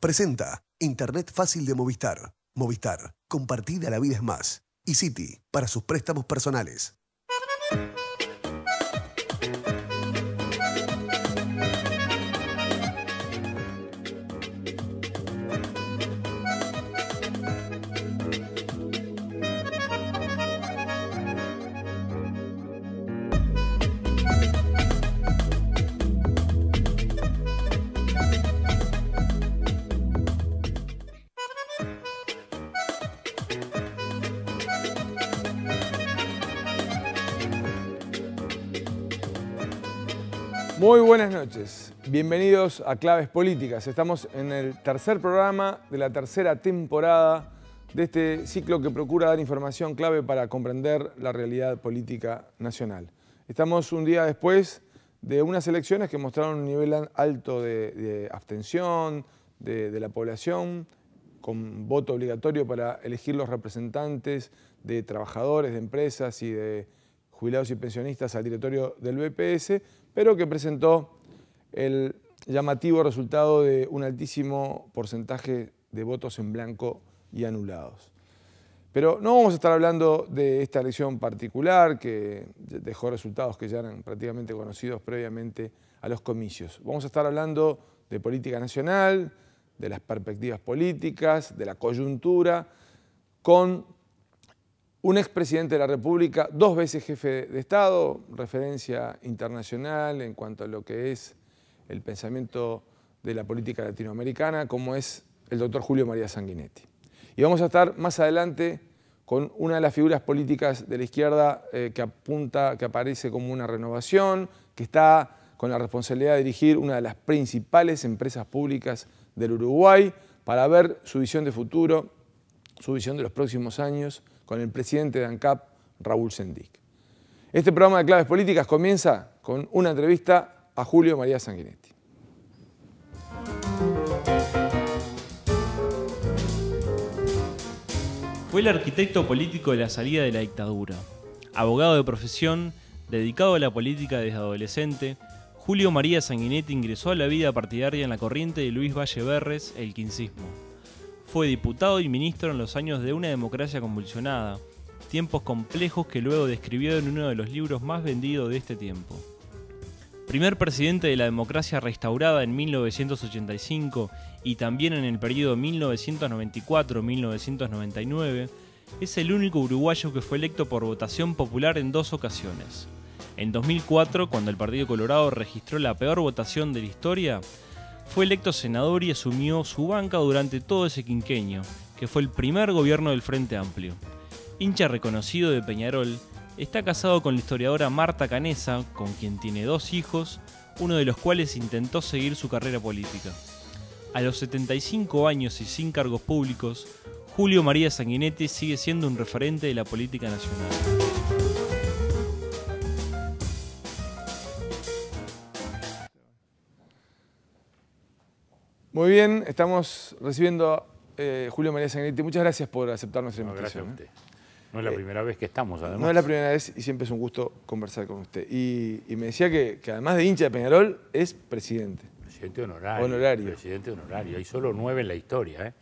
Presenta Internet fácil de Movistar. Movistar, compartida la vida es más. Y city para sus préstamos personales. Muy buenas noches, bienvenidos a Claves Políticas. Estamos en el tercer programa de la tercera temporada de este ciclo que procura dar información clave para comprender la realidad política nacional. Estamos un día después de unas elecciones que mostraron un nivel alto de, abstención de la población, con voto obligatorio para elegir los representantes de trabajadores, de empresas y de jubilados y pensionistas al directorio del BPS pero que presentó el llamativo resultado de un altísimo porcentaje de votos en blanco y anulados. Pero no vamos a estar hablando de esta elección particular que dejó resultados que ya eran prácticamente conocidos previamente a los comicios. Vamos a estar hablando de política nacional, de las perspectivas políticas, de la coyuntura, con un expresidente de la República, dos veces jefe de Estado, referencia internacional en cuanto a lo que es el pensamiento de la política latinoamericana, como es el doctor Julio María Sanguinetti. Y vamos a estar más adelante con una de las figuras políticas de la izquierda eh, que apunta, que aparece como una renovación, que está con la responsabilidad de dirigir una de las principales empresas públicas del Uruguay, para ver su visión de futuro, su visión de los próximos años, con el presidente de ANCAP, Raúl Sendic. Este programa de Claves Políticas comienza con una entrevista a Julio María Sanguinetti. Fue el arquitecto político de la salida de la dictadura. Abogado de profesión, dedicado a la política desde adolescente, Julio María Sanguinetti ingresó a la vida partidaria en la corriente de Luis Valle Berres, el quincismo. Fue diputado y ministro en los años de una democracia convulsionada, tiempos complejos que luego describió en uno de los libros más vendidos de este tiempo. Primer presidente de la democracia restaurada en 1985 y también en el periodo 1994-1999, es el único uruguayo que fue electo por votación popular en dos ocasiones. En 2004, cuando el Partido Colorado registró la peor votación de la historia, fue electo senador y asumió su banca durante todo ese quinquenio, que fue el primer gobierno del Frente Amplio. Hincha reconocido de Peñarol, está casado con la historiadora Marta Canesa, con quien tiene dos hijos, uno de los cuales intentó seguir su carrera política. A los 75 años y sin cargos públicos, Julio María Sanguinetti sigue siendo un referente de la política nacional. Muy bien, estamos recibiendo a eh, Julio María Sangrete. Muchas gracias por aceptar nuestra no, invitación. Gracias ¿eh? No es la eh, primera vez que estamos, además. No es la primera vez y siempre es un gusto conversar con usted. Y, me decía que, además de hincha de Peñarol, es presidente. Presidente honorario. Honorario. Presidente honorario. Hay solo nueve en la historia,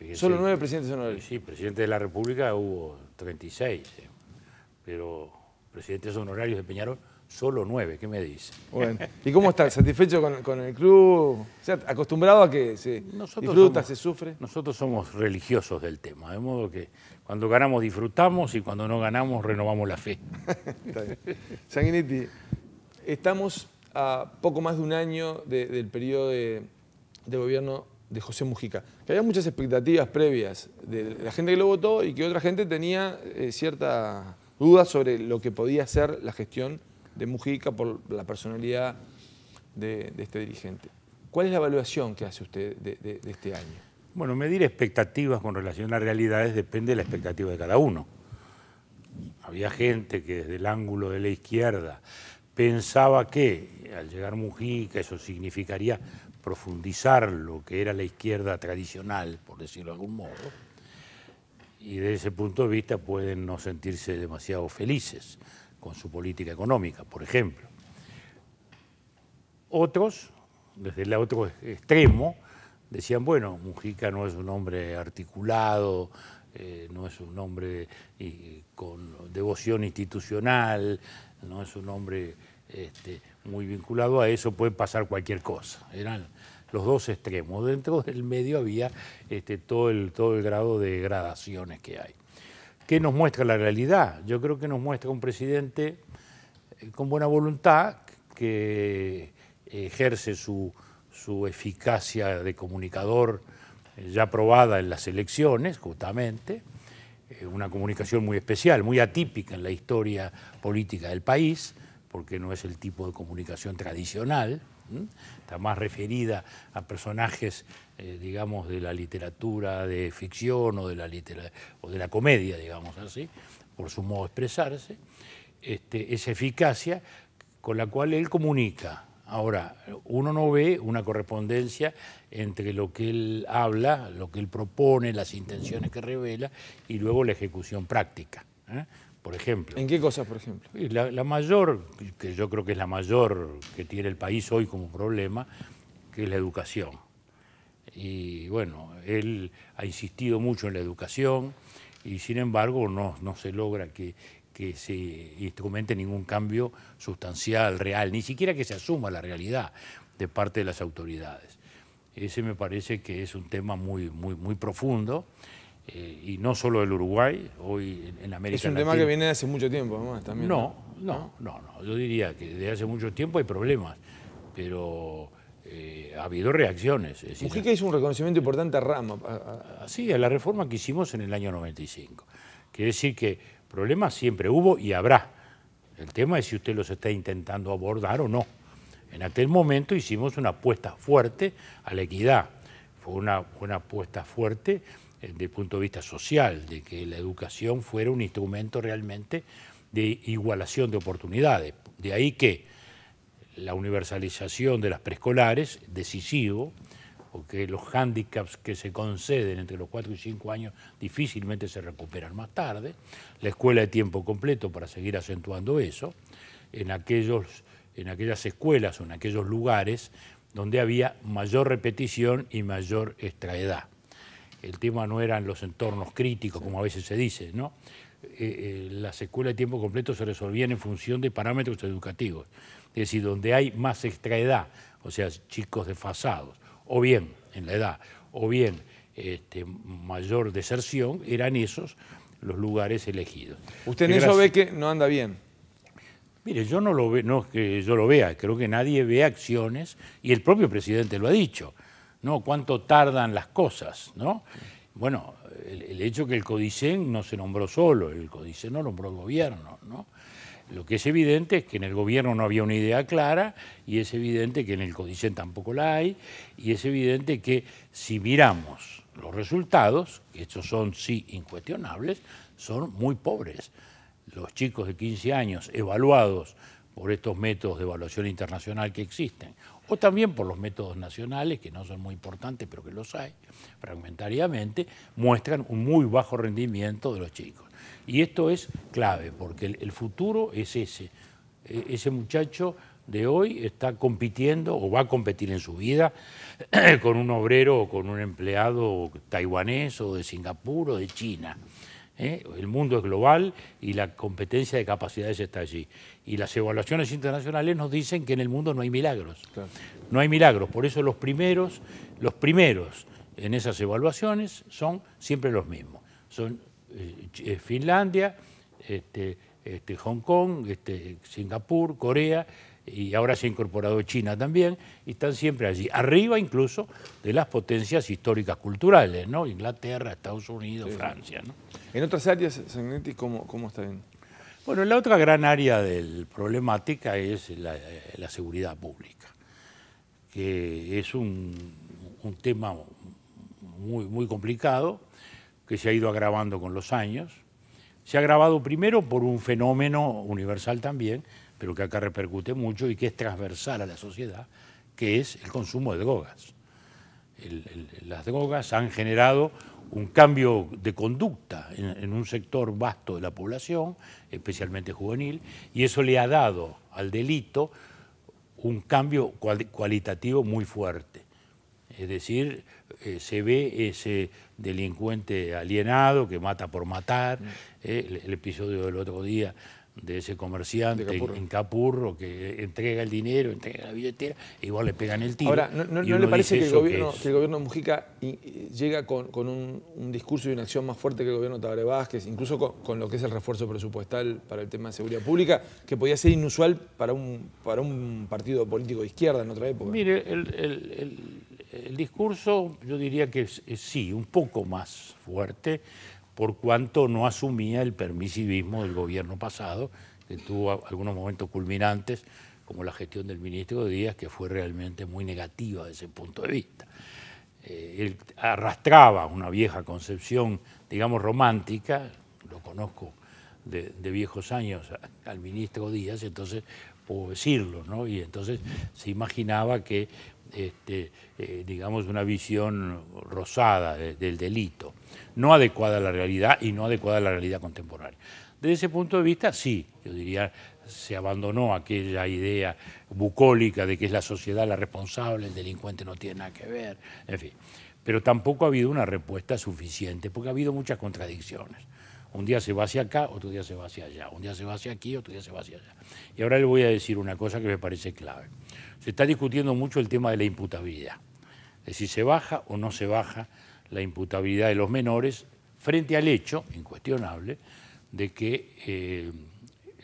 ¿eh? solo nueve presidentes honorarios. Sí, presidente de la República hubo 36. Pero presidentes honorarios de Peñarol solo nueve, ¿qué me dice? Bueno, ¿y cómo está? ¿Satisfecho con, el club? O sea, ¿acostumbrado a que se disfruta, se sufre? Nosotros somos religiosos del tema, de modo que cuando ganamos disfrutamos y cuando no ganamos renovamos la fe. Sanguinetti, estamos a poco más de un año del periodo de, gobierno de José Mujica, que había muchas expectativas previas de la gente que lo votó y que otra gente tenía eh, cierta duda sobre lo que podía ser la gestión de Mujica, por la personalidad de, este dirigente. ¿Cuál es la evaluación que hace usted de, este año? Bueno, medir expectativas con relación a realidades depende de la expectativa de cada uno. Había gente que desde el ángulo de la izquierda pensaba que al llegar Mujica eso significaría profundizar lo que era la izquierda tradicional, por decirlo de algún modo, y desde ese punto de vista pueden no sentirse demasiado felices con su política económica, por ejemplo. Otros, desde el otro extremo, decían, bueno, Mujica no es un hombre articulado, eh, no es un hombre con devoción institucional, no es un hombre este, muy vinculado a eso, puede pasar cualquier cosa. Eran los dos extremos. Dentro del medio había este, todo, el, todo el grado de gradaciones que hay. ¿Qué nos muestra la realidad? Yo creo que nos muestra un presidente eh, con buena voluntad que ejerce su, eficacia de comunicador eh, ya probada en las elecciones, justamente, eh, una comunicación muy especial, muy atípica en la historia política del país, porque no es el tipo de comunicación tradicional, Está más referida a personajes, eh, digamos, de la literatura de ficción o de la, o de la comedia, digamos así, por su modo de expresarse. Este, esa eficacia con la cual él comunica. Ahora, uno no ve una correspondencia entre lo que él habla, lo que él propone, las intenciones que revela y luego la ejecución práctica. ¿eh? por ejemplo. ¿En qué cosas, por ejemplo? La, mayor, que yo creo que es la mayor que tiene el país hoy como problema, que es la educación. Y bueno, él ha insistido mucho en la educación y sin embargo no, se logra que, que se instrumente ningún cambio sustancial, real, ni siquiera que se asuma la realidad de parte de las autoridades. Ese me parece que es un tema muy, muy, muy profundo eh, y no solo el Uruguay, hoy en, América Latina. Es un tema que viene de hace mucho tiempo, además, también. No, no, no, no, Yo diría que desde hace mucho tiempo hay problemas, pero eh, ha habido reacciones. Mujica hizo un reconocimiento importante a Rama. Sí, a la reforma que hicimos en el año 95. Quiere decir que problemas siempre hubo y habrá. El tema es si usted los está intentando abordar o no. En aquel momento hicimos una apuesta fuerte a la equidad. Fue una, una apuesta fuerte desde el punto de vista social, de que la educación fuera un instrumento realmente de igualación de oportunidades. De ahí que la universalización de las preescolares, decisivo, porque los hándicaps que se conceden entre los 4 y 5 años difícilmente se recuperan más tarde, la escuela de tiempo completo para seguir acentuando eso, en, aquellos, en aquellas escuelas o en aquellos lugares donde había mayor repetición y mayor extraedad el tema no eran los entornos críticos, como a veces se dice, ¿no? Eh, eh, las escuelas de tiempo completo se resolvían en función de parámetros educativos, es decir, donde hay más extraedad, o sea, chicos desfasados, o bien en la edad, o bien este, mayor deserción, eran esos los lugares elegidos. ¿Usted en eso ve que no anda bien? Mire, yo no lo veo, no es que yo lo vea, creo que nadie ve acciones, y el propio presidente lo ha dicho, no, cuánto tardan las cosas, ¿no? Bueno, el, hecho que el Codicen no se nombró solo, el Codicen no nombró el gobierno, ¿no? Lo que es evidente es que en el gobierno no había una idea clara y es evidente que en el Codicen tampoco la hay y es evidente que si miramos los resultados, que estos son sí incuestionables, son muy pobres. Los chicos de 15 años evaluados por estos métodos de evaluación internacional que existen, o también por los métodos nacionales, que no son muy importantes, pero que los hay, fragmentariamente, muestran un muy bajo rendimiento de los chicos. Y esto es clave, porque el, futuro es ese. E, ese muchacho de hoy está compitiendo o va a competir en su vida con un obrero o con un empleado taiwanés o de Singapur o de China. ¿eh? El mundo es global y la competencia de capacidades está allí. Y las evaluaciones internacionales nos dicen que en el mundo no hay milagros. No hay milagros. Por eso los primeros, los primeros en esas evaluaciones son siempre los mismos. Son eh, eh, Finlandia, este, este, Hong Kong, este, Singapur, Corea y ahora se ha incorporado China también, y están siempre allí, arriba incluso de las potencias históricas culturales, ¿no? Inglaterra, Estados Unidos, Francia. ¿no? ¿En otras áreas, Sagnetti, cómo, cómo está Bueno, la otra gran área de problemática es la, seguridad pública, que es un, tema muy, muy complicado, que se ha ido agravando con los años. Se ha agravado primero por un fenómeno universal también, pero que acá repercute mucho y que es transversal a la sociedad, que es el consumo de drogas. las drogas han generado un cambio de conducta en, un sector vasto de la población, especialmente juvenil, y eso le ha dado al delito un cambio cualitativo muy fuerte. Es decir, eh, se ve ese delincuente alienado que mata por matar, mm. eh, el episodio del otro día de ese comerciante en Capurro que entrega el dinero, entrega la billetera, igual le pegan el tiro. Ahora, ¿no, no, le parece que el, gobierno, de Mujica llega con, un, discurso y una acción más fuerte que el gobierno de Tabaré Vázquez, incluso con, lo que es el refuerzo presupuestal para el tema de seguridad pública, que podía ser inusual para un, para un partido político de izquierda en otra época? Mire, el, discurso yo diría que sí, un poco más fuerte, por cuanto no asumía el permisivismo del gobierno pasado, que tuvo algunos momentos culminantes, como la gestión del ministro Díaz, que fue realmente muy negativa desde ese punto de vista. Eh, él arrastraba una vieja concepción, digamos, romántica, lo conozco de, viejos años al ministro Díaz, entonces puedo decirlo, ¿no? Y entonces se imaginaba que, este, eh, digamos, una visión rosada del delito, no adecuada a la realidad y no adecuada a la realidad contemporánea. Desde ese punto de vista, sí, yo diría, se abandonó aquella idea bucólica de que es la sociedad la responsable, el delincuente no tiene nada que ver, en fin. Pero tampoco ha habido una respuesta suficiente, porque ha habido muchas contradicciones. Un día se va hacia acá, otro día se va hacia allá. Un día se va hacia aquí, otro día se va hacia allá. Y ahora le voy a decir una cosa que me parece clave. Se está discutiendo mucho el tema de la imputabilidad. De si se baja o no se baja la imputabilidad de los menores frente al hecho, incuestionable, de que eh,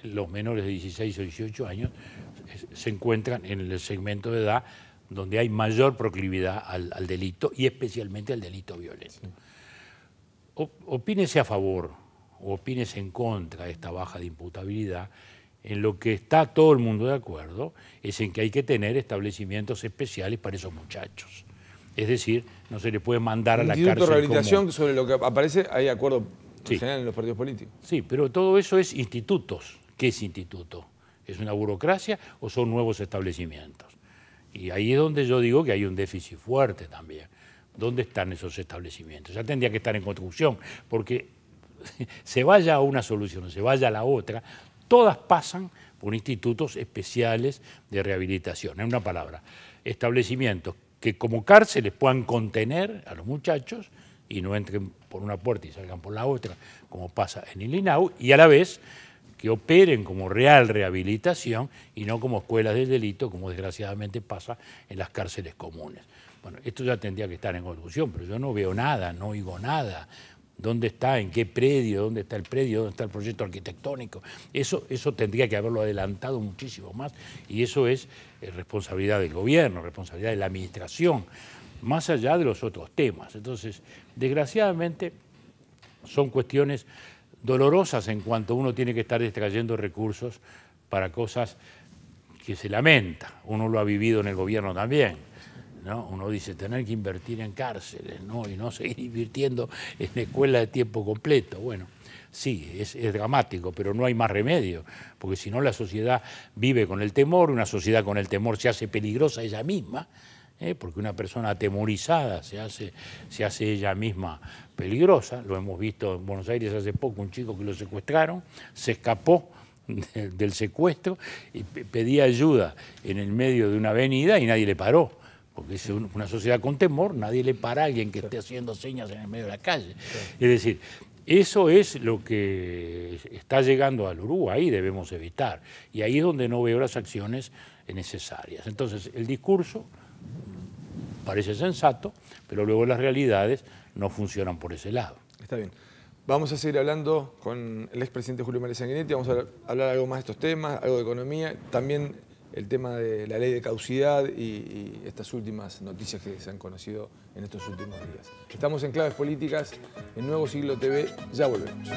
los menores de 16 o 18 años eh, se encuentran en el segmento de edad donde hay mayor proclividad al, delito y especialmente al delito violento. opínese a favor o opines en contra de esta baja de imputabilidad, en lo que está todo el mundo de acuerdo es en que hay que tener establecimientos especiales para esos muchachos. Es decir, no se les puede mandar a la Instituto de rehabilitación sobre lo que aparece hay acuerdo general en los partidos políticos. Sí, pero todo eso es institutos. ¿Qué es instituto? ¿Es una burocracia o son nuevos establecimientos? Y ahí es donde yo digo que hay un déficit fuerte también. ¿Dónde están esos establecimientos? Ya tendría que estar en construcción, porque se vaya a una solución o se vaya a la otra, todas pasan por institutos especiales de rehabilitación. En una palabra, establecimientos que como cárceles puedan contener a los muchachos y no entren por una puerta y salgan por la otra, como pasa en el y a la vez que operen como real rehabilitación y no como escuelas del delito, como desgraciadamente pasa en las cárceles comunes. Bueno, esto ya tendría que estar en conclusión, pero yo no veo nada, no oigo nada dónde está, en qué predio, dónde está el predio, dónde está el proyecto arquitectónico. Eso, tendría que haberlo adelantado muchísimo más y eso es eh, responsabilidad del gobierno, responsabilidad de la administración, más allá de los otros temas. Entonces, desgraciadamente, son cuestiones dolorosas en cuanto uno tiene que estar extrayendo recursos para cosas que se lamenta. Uno lo ha vivido en el gobierno también. Uno dice tener que invertir en cárceles, ¿no? Y no seguir invirtiendo en escuela de tiempo completo. Bueno, sí, es, dramático, pero no hay más remedio, porque si no la sociedad vive con el temor, una sociedad con el temor se hace peligrosa ella misma, ¿eh? porque una persona atemorizada se hace, se hace ella misma peligrosa. Lo hemos visto en Buenos Aires hace poco, un chico que lo secuestraron, se escapó del secuestro y pedía ayuda en el medio de una avenida y nadie le paró porque es una sociedad con temor, nadie le para a alguien que esté haciendo señas en el medio de la calle. Es decir, eso es lo que está llegando al Uruguay debemos evitar. Y ahí es donde no veo las acciones necesarias. Entonces, el discurso parece sensato, pero luego las realidades no funcionan por ese lado. Está bien. Vamos a seguir hablando con el expresidente Julio María Sanguinetti, vamos a hablar algo más de estos temas, algo de economía, también el tema de la ley de causidad y, y, estas últimas noticias que se han conocido en estos últimos días. Estamos en Claves Políticas, en Nuevo Siglo TV, ya volvemos.